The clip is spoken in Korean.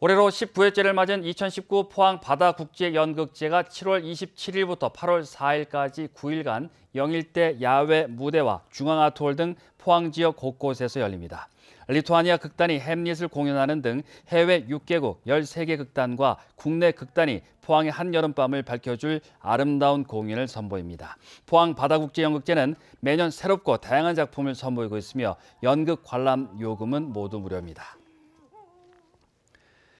올해로 19회째를 맞은 2019 포항 바다국제연극제가 7월 27일부터 8월 4일까지 9일간 영일대 야외 무대와 중앙아트홀 등 포항 지역 곳곳에서 열립니다. 리투아니아 극단이 햄릿을 공연하는 등 해외 6개국 13개 극단과 국내 극단이 포항의 한여름밤을 밝혀줄 아름다운 공연을 선보입니다. 포항 바다국제연극제는 매년 새롭고 다양한 작품을 선보이고 있으며 연극 관람 요금은 모두 무료입니다.